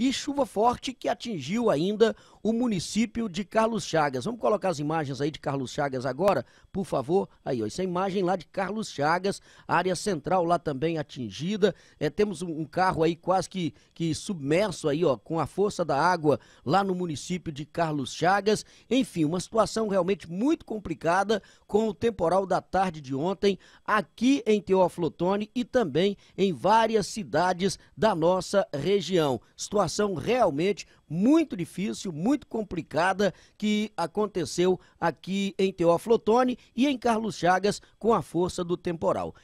e chuva forte que atingiu ainda o município de Carlos Chagas. Vamos colocar as imagens aí de Carlos Chagas agora, por favor. Aí, ó, essa é imagem lá de Carlos Chagas, área central lá também atingida. É, temos um carro aí quase que, que submerso aí, ó, com a força da água lá no município de Carlos Chagas. Enfim, uma situação realmente muito complicada com o temporal da tarde de ontem aqui em Teófilo Otoni e também em várias cidades da nossa região. Situação situação realmente muito difícil, muito complicada que aconteceu aqui em Teófilo Otoni e em Carlos Chagas com a força do temporal.